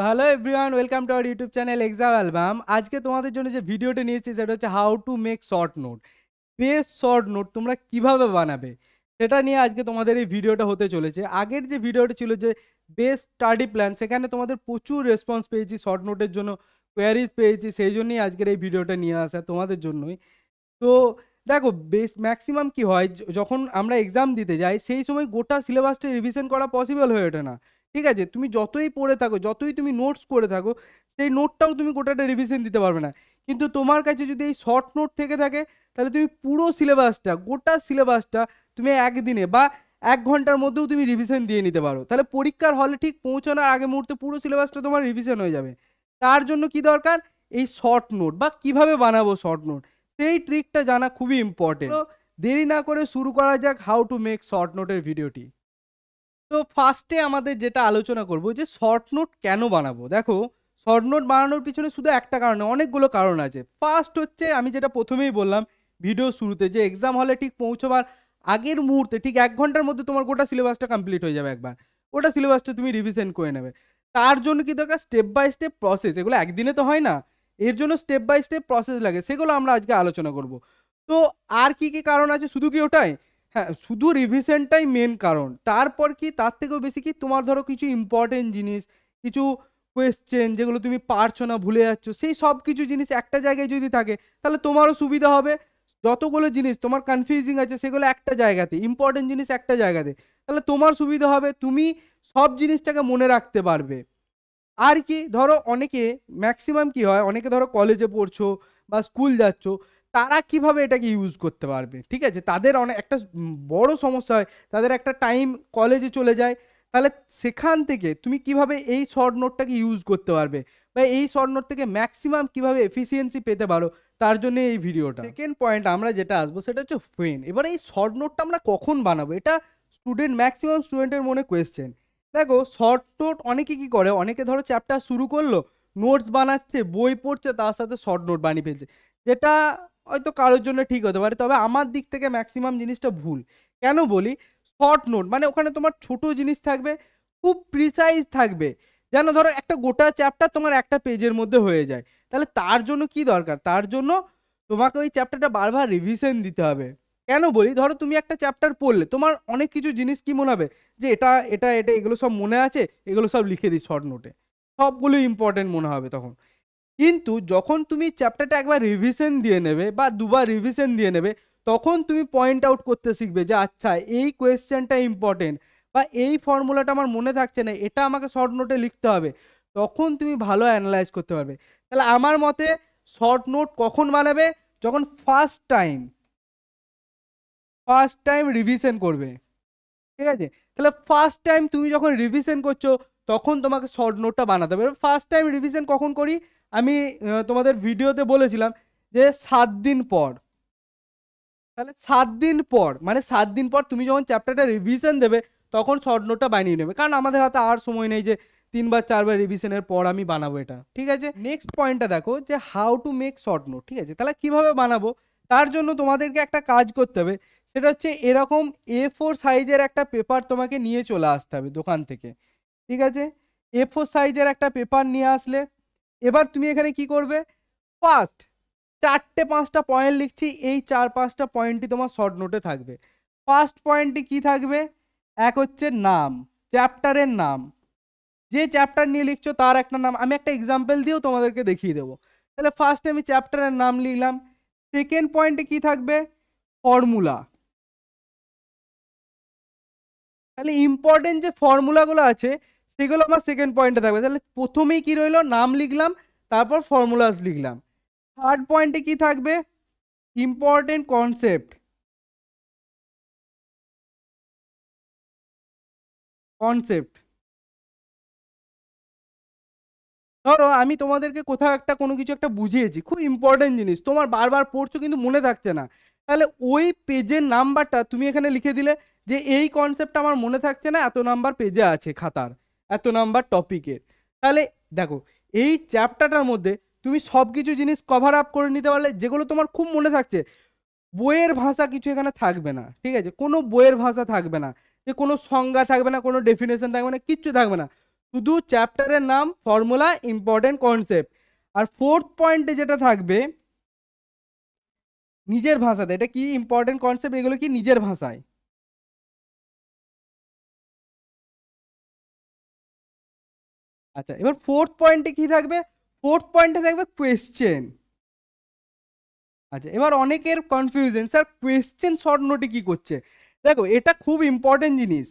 Hello everyone welcome to our YouTube channel exam album আজকে তোমাদের জন্য যে ভিডিওটা নিয়েছি সেটা হচ্ছে how to make short note পেস শর্ট নোট তোমরা কিভাবে বানাবে সেটা নিয়ে আজকে তোমাদের এই ভিডিওটা হতে চলেছে আগের যে ভিডিওটা ছিল যে বেস্ট স্টাডি প্ল্যান সেখানে তোমাদের প্রচুর রেসপন্স পেয়েছি শর্ট নোটের জন্য কোয়ারিজ পেয়েছি সেই জন্যই আজকের এই ভিডিওটা নিয়ে আসা তোমাদের জন্যই তো দেখো বেশ ম্যাক্সিমাম কি হয় যখন আমরা এক্সাম দিতে যাই সেই সময় গোটা সিলেবাসটা রিভিশন করা পসিবল হয়ে ওঠে না ঠিক আছে তুমি যতই পড়ে থাকো যতই তুমি নোটস করে থাকো সেই নোটটাও তুমি গোটাটা রিভিশন দিতে পারবে না কিন্তু তোমার কাছে যদি এই শর্ট নোট থেকে থাকে তাহলে তুমি পুরো সিলেবাসটা গোটা সিলেবাসটা তুমি একদিনে বা এক ঘন্টার মধ্যেও তুমি রিভিশন দিয়ে নিতে পারো তাহলে পরীক্ষার হলে ঠিক পৌঁছানোর আগে মুহূর্তে পুরো সিলেবাসটা তোমার রিভিশন হয়ে যাবে তার জন্য কি দরকার এই শর্ট নোট বা কিভাবে বানাবো শর্ট নোট সেই ট্রিকটা জানা খুবই ইম্পর্টেন্ট দেরি না করে শুরু করা যাক হাউ টু মেক শর্ট নোটের ভিডিওটি তো ফার্স্টে আমাদের যেটা আলোচনা করব যে শর্ট নোট কেন বানাবো দেখো শর্ট নোট বানানোর পিছনে শুধু একটা কারণে অনেকগুলো কারণ আছে ফার্স্ট হচ্ছে আমি যেটা প্রথমেই বললাম ভিডিও শুরুতে যে এক্সাম হলে ঠিক পৌঁছবার আগের মুহূর্তে ঠিক এক ঘন্টার মধ্যে তোমার গোটা সিলেবাসটা কমপ্লিট হয়ে যাবে একবার ওটা সিলেবাসটা তুমি রিভিশন করে নেবে তার জন্য কি দরকার স্টেপ বাই স্টেপ প্রসেস এগুলো একদিনে তো হয় না এর জন্য স্টেপ বাই স্টেপ প্রসেস লাগে সেগুলো আমরা আজকে আলোচনা করব তো আর কি কি কারণ আছে শুধু কি ওটাই হ্যাঁ শুধু রিভিশনটাই মেন কারণ তারপর কি তার থেকেও বেশি কি তোমার ধরো কিছু ইম্পর্টেন্ট জিনিস কিছু কোয়েশ্চেন যেগুলো তুমি পারছো না ভুলে যাচ্ছ সেই সব কিছু জিনিস একটা জায়গায় যদি থাকে তাহলে তোমারও সুবিধা হবে যতগুলো জিনিস তোমার কনফিউজিং আছে সেগুলো একটা জায়গাতে ইম্পর্টেন্ট জিনিস একটা জায়গাতে তাহলে তোমার সুবিধা হবে তুমি সব জিনিসটাকে মনে রাখতে পারবে আর কি ধরো অনেকে ম্যাক্সিমাম কি হয় অনেকে ধরো কলেজে পড়ছো বা স্কুল যাচ্ছ তারা কিভাবে এটাকে ইউজ করতে পারবে ঠিক আছে তাদের অনেক একটা বড় সমস্যা হয় তাদের একটা টাইম কলেজে চলে যায় তাহলে সেখান থেকে তুমি কিভাবে এই শর্ট নোটটাকে ইউজ করতে পারবে বা এই শর্ট নোট থেকে ম্যাক্সিমাম কিভাবে এফিসিয়েন্সি পেতে পারো তার জন্য এই ভিডিওটা সেকেন্ড পয়েন্ট আমরা যেটা আসবো সেটা হচ্ছে ফেন এবার এই শর্ট নোটটা আমরা কখন বানাবো এটা স্টুডেন্ট ম্যাক্সিমাম স্টুডেন্টের মনে কোয়েশ্চেন দেখো শর্ট নোট অনেকে কি করে অনেকে ধরো চ্যাপ্টার শুরু করলো নোটস বানাচ্ছে বই পড়ছে তার সাথে শর্ট নোট বানিয়ে ফেলছে যেটা হয়তো কারোর জন্য ঠিক হতে পারে তবে আমার দিক থেকে ম্যাক্সিমাম জিনিসটা ভুল কেন বলি শর্ট নোট মানে ওখানে তোমার ছোট জিনিস থাকবে খুব প্রিসাইজ থাকবে যেন ধরো একটা গোটা চ্যাপ্টার তোমার একটা পেজের মধ্যে হয়ে যায় তাহলে তার জন্য কি দরকার তার জন্য তোমাকে ওই চ্যাপ্টারটা বারবার রিভিশন দিতে হবে কেন বলি ধরো তুমি একটা চ্যাপ্টার পড়লে তোমার অনেক কিছু জিনিস কি মনে হবে যে এটা এটা এটা এগুলো সব মনে আছে এগুলো সব লিখে দিই শর্ট নোটে সবগুলো ইম্পর্টেন্ট মনে হবে তখন কিন্তু যখন তুমি চ্যাপ্টারটা একবার রিভিশন দিয়ে নেবে বা দুবার রিভিশন দিয়ে নেবে তখন তুমি পয়েন্ট আউট করতে শিখবে যে আচ্ছা এই কোয়েশ্চেনটা ইম্পর্টেন্ট বা এই ফর্মুলাটা আমার মনে থাকছে না এটা আমাকে শর্ট নোটে লিখতে হবে তখন তুমি ভালো অ্যানালাইজ করতে পারবে তাহলে আমার মতে শর্ট নোট কখন বানাবে যখন first time first time revision করবে ঠিক আছে তাহলে ফার্স্ট টাইম তুমি যখন রিভিশন করছো তখন তোমাকে শর্ট নোটটা বানাতে হবে ফার্স্ট টাইম রিভিশন কখন করি আমি তোমাদের ভিডিওতে বলেছিলাম যে সাত দিন পর তাহলে সাত দিন পর মানে সাত দিন পর তুমি যখন চ্যাপ্টারটা রিভিশন দেবে তখন শর্ট নোটটা বানিয়ে নেবে কারণ আমাদের হাতে আর সময় নেই যে তিনবার চারবার রিভিশনের পর আমি বানাবো এটা ঠিক আছে নেক্সট পয়েন্টটা দেখো যে how to make short note ঠিক আছে তাহলে কিভাবে বানাবো তার জন্য তোমাদেরকে একটা কাজ করতে হবে সেটা হচ্ছে এরকম এ ফোর সাইজের একটা পেপার তোমাকে নিয়ে চলে আসতে হবে দোকান থেকে ঠিক আছে এ ফোর সাইজের একটা পেপার নিয়ে আসলে এবার তুমি এখানে কি করবে ফার্স্ট চারটে পাঁচটা পয়েন্ট লিখছি এই চার পাঁচটা পয়েন্টটি তোমার শর্ট নোটে থাকবে ফার্স্ট পয়েন্টটি কি থাকবে এক হচ্ছে নাম চ্যাপ্টারের নাম যে চ্যাপ্টার নিয়ে লিখছো তার একটা নাম আমি একটা এক্সাম্পল দিয়েও তোমাদেরকে দেখিয়ে দেবো তাহলে ফার্স্টে আমি চ্যাপ্টারের নাম লিখলাম সেকেন্ড পয়েন্টে কি থাকবে ফর্মুলা তাহলে ইম্পর্টেন্ট যে ফর্মুলাগুলো আছে সেগুলো আমার সেকেন্ড পয়েন্টে থাকবে তাহলে প্রথমেই কি রইলো নাম লিখলাম তারপর ফর্মুলাস লিখলাম থার্ড পয়েন্টে কি থাকবে ইম্পর্টেন্ট কনসেপ্ট কনসেপ্ট ধরো আমি তোমাদেরকে কোথাও একটা কোনো কিছু একটা বুঝিয়েছি খুব ইম্পর্টেন্ট জিনিস তোমার বারবার পড়ছো কিন্তু মনে থাকছে না তাহলে ওই পেজের নাম্বারটা তুমি এখানে লিখে দিলে যে এই কনসেপ্টটা আমার মনে থাকছে না এত নাম্বার পেজে আছে খাতার এত নাম্বার টপিকের তাহলে দেখো এই চ্যাপ্টারটার মধ্যে তুমি সব কিছু জিনিস কভার আপ করে নিতে পারলে যেগুলো তোমার খুব মনে থাকছে বইয়ের ভাষা কিছু এখানে থাকবে না ঠিক আছে কোনো বইয়ের ভাষা থাকবে না যে কোনো সংজ্ঞা থাকবে না কোনো ডেফিনেশন থাকবে না কিচ্ছু থাকবে না শুধু চ্যাপ্টারের নাম ফর্মুলা ইম্পর্টেন্ট কনসেপ্ট আর ফোর্থ পয়েন্টে যেটা থাকবে নিজের ভাষাতে এটা কি ইম্পর্টেন্ট কনসেপ্ট এগুলো কি নিজের ভাষায় আচ্ছা এবার ফোর্থ পয়েন্টে কি থাকবে ফোর্থ পয়েন্টে থাকবে কোয়েশ্চেন আচ্ছা এবার অনেকের কনফিউজন স্যার কোয়েশ্চেন শর্ট নোটে কী করছে দেখো এটা খুব ইম্পর্টেন্ট জিনিস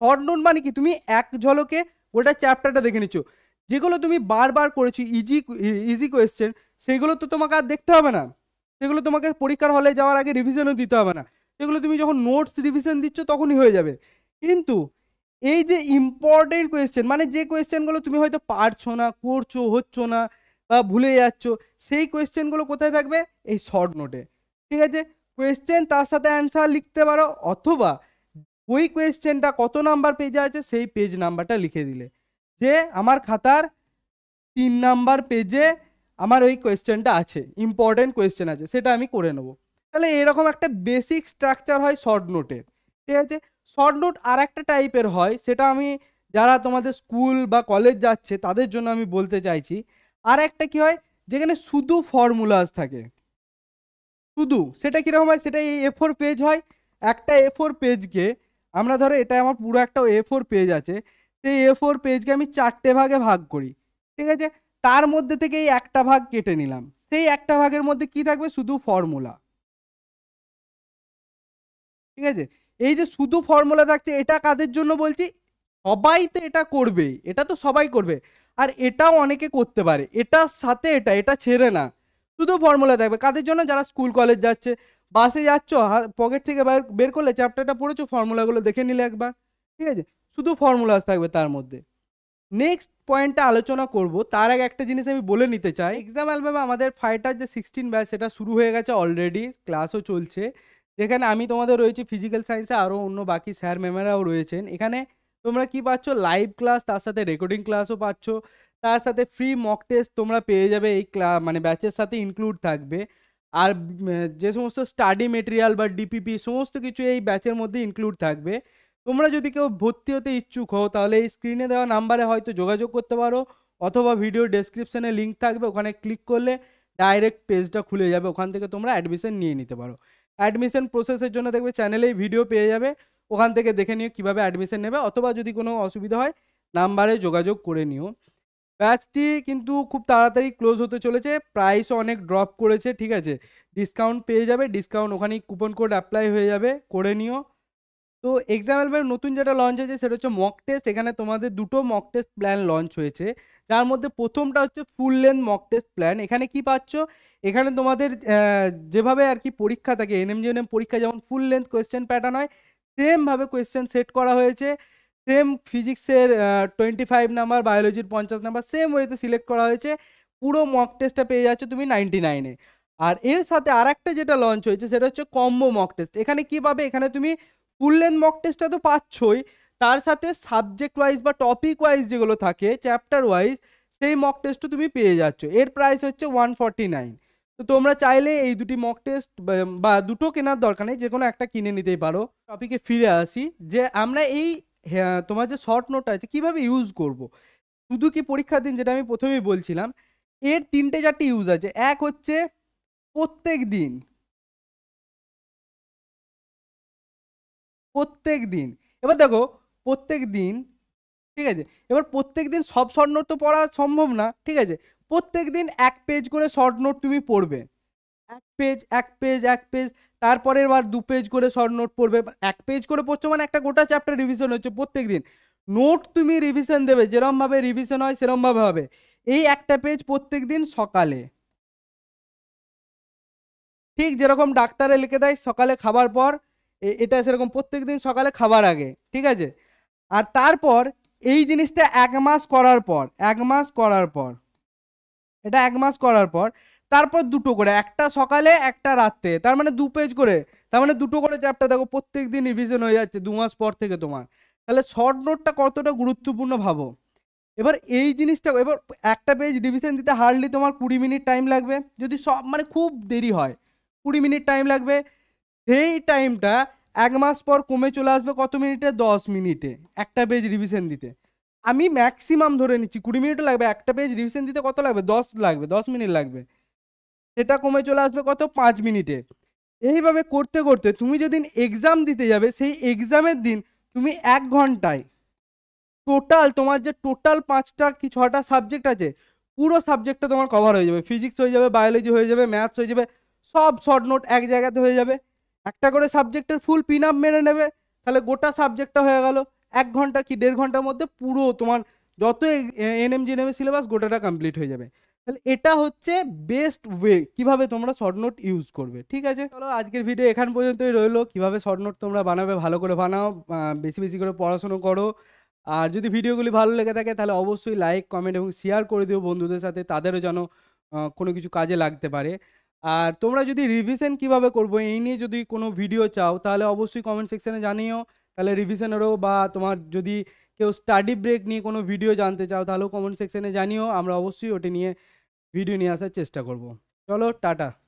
শর্ট নোট মানে কি তুমি এক ঝলকে ওটা চ্যাপ্টারটা দেখে নিচ্ছ যেগুলো তুমি বারবার করেছো ইজি ইজি কোয়েশ্চেন সেগুলো তো তোমাকে আর দেখতে হবে না সেগুলো তোমাকে পরীক্ষার হলে যাওয়ার আগে রিভিশনও দিতে হবে না সেগুলো তুমি যখন নোটস রিভিশন দিচ্ছ তখনই হয়ে যাবে কিন্তু এই যে ইম্পর্টেন্ট কোয়েশ্চেন মানে যে কোয়েশ্চেনগুলো তুমি হয়তো পারছো না করছো হচ্ছো না বা ভুলে যাচ্ছ সেই কোয়েশ্চেনগুলো কোথায় থাকবে এই শর্ট নোটে ঠিক আছে কোয়েশ্চেন তার সাথে অ্যান্সার লিখতে পারো অথবা ওই কোয়েশ্চেনটা কত নাম্বার পেজে আছে সেই পেজ নাম্বারটা লিখে দিলে যে আমার খাতার তিন নাম্বার পেজে আমার ওই কোয়েশ্চেনটা আছে ইম্পর্টেন্ট কোয়েশ্চেন আছে সেটা আমি করে নেব তাহলে এরকম একটা বেসিক স্ট্রাকচার হয় শর্ট নোটের ঠিক আছে শর্ট নোট আর একটা টাইপের হয় সেটা আমি যারা তোমাদের স্কুল বা কলেজ যাচ্ছে তাদের জন্য আমি বলতে চাইছি আর একটা কি হয় যেখানে শুধু ফর্মুলাস থাকে শুধু সেটা কীরকম হয় সেটা এই এ ফোর পেজ হয় একটা এ ফোর পেজকে আমরা ধরো এটা আমার পুরো একটা এ ফোর পেজ আছে সেই এ ফোর পেজকে আমি চারটে ভাগে ভাগ করি ঠিক আছে তার মধ্যে থেকে এই একটা ভাগ কেটে নিলাম সেই একটা ভাগের মধ্যে কি থাকবে শুধু ফর্মুলা ঠিক আছে এই যে শুধু ফর্মুলা থাকছে এটা কাদের জন্য বলছি সবাই তো এটা করবে এটা তো সবাই করবে আর এটাও অনেকে করতে পারে এটার সাথে এটা এটা ছেড়ে না শুধু ফর্মুলা থাকবে কাদের জন্য যারা স্কুল কলেজ যাচ্ছে বাসে যাচ্ছ পকেট থেকে বের বের করলে চ্যাপ্টারটা পড়েছো ফর্মুলাগুলো দেখে নিলে একবার ঠিক আছে শুধু ফর্মুলাস থাকবে তার মধ্যে নেক্সট পয়েন্টটা আলোচনা করব তার আগে একটা জিনিস আমি বলে নিতে চাই এক্সাম অ্যালবামে আমাদের ফাইটার যে সিক্সটিন ব্যাচ সেটা শুরু হয়ে গেছে অলরেডি ক্লাসও চলছে যেখানে আমি তোমাদের রয়েছি ফিজিক্যাল সায়েন্সে আরও অন্য বাকি স্যার ম্যামেরাও রয়েছেন এখানে তোমরা কি পাচ্ছ লাইভ ক্লাস তার সাথে রেকর্ডিং ক্লাসও পাচ্ছ তার সাথে ফ্রি মক টেস্ট তোমরা পেয়ে যাবে এই ক্লা মানে ব্যাচের সাথে ইনক্লুড থাকবে আর যে সমস্ত স্টাডি মেটেরিয়াল বা ডিপিপি সমস্ত কিছু এই ব্যাচের মধ্যে ইনক্লুড থাকবে তোমরা যদি কেউ ভর্তি হতে ইচ্ছুক হও তাহলে এই স্ক্রিনে দেওয়া নাম্বারে হয়তো যোগাযোগ করতে পারো অথবা ভিডিও ডেসক্রিপশানে লিঙ্ক থাকবে ওখানে ক্লিক করলে ডাইরেক্ট পেজটা খুলে যাবে ওখান থেকে তোমরা অ্যাডমিশন নিয়ে নিতে পারো অ্যাডমিশন প্রসেসের জন্য দেখবে চ্যানেলেই ভিডিও পেয়ে যাবে ওখান থেকে দেখে নিও কীভাবে অ্যাডমিশন নেবে অথবা যদি কোনো অসুবিধা হয় নাম্বারে যোগাযোগ করে নিও ব্যাচটি কিন্তু খুব তাড়াতাড়ি ক্লোজ হতে চলেছে প্রাইসও অনেক ড্রপ করেছে ঠিক আছে ডিসকাউন্ট পেয়ে যাবে ডিসকাউন্ট ওখানেই কুপন কোড অ্যাপ্লাই হয়ে যাবে করে নিও তো এক্সাম অ্যালবামের নতুন যেটা লঞ্চ হয়েছে সেটা হচ্ছে মক টেস্ট এখানে তোমাদের দুটো মক টেস্ট প্ল্যান লঞ্চ হয়েছে যার মধ্যে প্রথমটা হচ্ছে full length mock test plan এখানে কি পাচ্ছ এখানে তোমাদের যেভাবে আর কি পরীক্ষা থাকে এনএম পরীক্ষা যেমন ফুল লেন্থ কোয়েশ্চেন প্যাটার্ন হয় সেমভাবে কোয়েশ্চেন সেট করা হয়েছে সেম ফিজিক্সের টোয়েন্টি ফাইভ নাম্বার বায়োলজির পঞ্চাশ নাম্বার সেম ওয়েতে সিলেক্ট করা হয়েছে পুরো মক টেস্টটা পেয়ে যাচ্ছ তুমি নাইনটি নাইনে আর এর সাথে আর একটা যেটা লঞ্চ হয়েছে সেটা হচ্ছে কম্বো মক টেস্ট এখানে কী পাবে এখানে তুমি ফুল লেন্থ মক টেস্টটা তো পাচ্ছই তার সাথে সাবজেক্ট ওয়াইজ বা টপিক ওয়াইজ যেগুলো থাকে চ্যাপ্টার ওয়াইজ সেই মক টেস্টও তুমি পেয়ে যাচ্ছ এর প্রাইস হচ্ছে ওয়ান ফর্টি নাইন তো তোমরা চাইলে এই দুটি মক টেস্ট বা দুটো কেনার দরকার নেই যে কোনো একটা কিনে নিতেই পারো টপিকে ফিরে আসি যে আমরা এই হ্যাঁ, তোমার যে শর্ট নোট আছে কীভাবে ইউজ করব। শুধু কি পরীক্ষার দিন যেটা আমি প্রথমেই বলছিলাম এর তিনটে চারটে ইউজ আছে এক হচ্ছে প্রত্যেক দিন প্রত্যেক দিন এবার দেখো প্রত্যেক দিন ঠিক আছে এবার প্রত্যেক দিন সব শর্ট নোট তো পড়া সম্ভব না ঠিক আছে প্রত্যেক দিন এক পেজ করে শর্ট নোট তুমি পড়বে এক পেজ এক পেজ এক পেজ তারপরের বার দু পেজ করে শর্ট নোট পড়বে এক পেজ করে পড়ছো মানে একটা গোটা চ্যাপ্টার রিভিশন হচ্ছে প্রত্যেক দিন নোট তুমি রিভিশন দেবে যেরমভাবে রিভিশন হয় সেরমভাবে হবে এই একটা পেজ প্রত্যেক দিন সকালে ঠিক যেরকম ডাক্তারে লিখে দেয় সকালে খাবার পর এটা সেরকম প্রত্যেক দিন সকালে খাবার আগে ঠিক আছে আর তারপর এই জিনিসটা এক মাস করার পর এক মাস করার পর এটা এক মাস করার পর তারপর দুটো করে একটা সকালে একটা রাত্রে তার মানে দু পেজ করে তার মানে দুটো করে চ্যাপ্টার দেখো প্রত্যেক দিন রিভিশন হয়ে যাচ্ছে দু মাস পর থেকে তোমার তাহলে শর্ট নোটটা কতটা গুরুত্বপূর্ণ ভাবো এবার এই জিনিসটা এবার একটা পেজ রিভিশন দিতে হার্ডলি তোমার কুড়ি মিনিট টাইম লাগবে যদি সব মানে খুব দেরি হয় কুড়ি মিনিট টাইম লাগবে সেই টাইমটা এক মাস পর কমে চলে আসবে কত মিনিটে দশ মিনিটে একটা পেজ রিভিশন দিতে আমি ম্যাক্সিমাম ধরে নিচ্ছি কুড়ি মিনিট লাগবে একটা পেজ রিভিশন দিতে কত লাগবে দশ লাগবে দশ মিনিট লাগবে সেটা কমে চলে আসবে কত পাঁচ মিনিটে এইভাবে করতে করতে তুমি যেদিন এক্সাম দিতে যাবে সেই এক্সামের দিন তুমি এক ঘন্টায় টোটাল তোমার যে টোটাল পাঁচটা কি ছটা সাবজেক্ট আছে পুরো সাবজেক্টটা তোমার কভার হয়ে যাবে ফিজিক্স হয়ে যাবে বায়োলজি হয়ে যাবে ম্যাথস হয়ে যাবে সব শর্ট নোট এক জায়গাতে হয়ে যাবে একটা করে সাবজেক্টের ফুল পিন আপ মেরে নেবে তাহলে গোটা সাবজেক্টটা হয়ে গেল এক ঘন্টা কি দেড় ঘন্টার মধ্যে পুরো তোমার যত জি নেমে সিলেবাস গোটাটা কমপ্লিট হয়ে যাবে তাহলে এটা হচ্ছে বেস্ট ওয়ে কিভাবে তোমরা শর্ট নোট ইউজ করবে ঠিক আছে চলো আজকের ভিডিও এখান পর্যন্তই রইলো কিভাবে শর্ট নোট তোমরা বানাবে ভালো করে বানাও বেশি বেশি করে পড়াশুনো করো আর যদি ভিডিওগুলি ভালো লেগে থাকে তাহলে অবশ্যই লাইক কমেন্ট এবং শেয়ার করে দিও বন্ধুদের সাথে তাদেরও যেন কোনো কিছু কাজে লাগতে পারে আর তোমরা যদি রিভিশন কিভাবে করবে এই নিয়ে যদি কোনো ভিডিও চাও তাহলে অবশ্যই কমেন্ট সেকশনে জানিও তাহলে রিভিশন আরও বা তোমার যদি কেউ স্টাডি ব্রেক নিয়ে কোনো ভিডিও জানতে চাও তাহলে কমেন্ট সেকশনে জানিও আমরা অবশ্যই ওটা নিয়ে ভিডিও নিয়ে আসার চেষ্টা করব চলো টাটা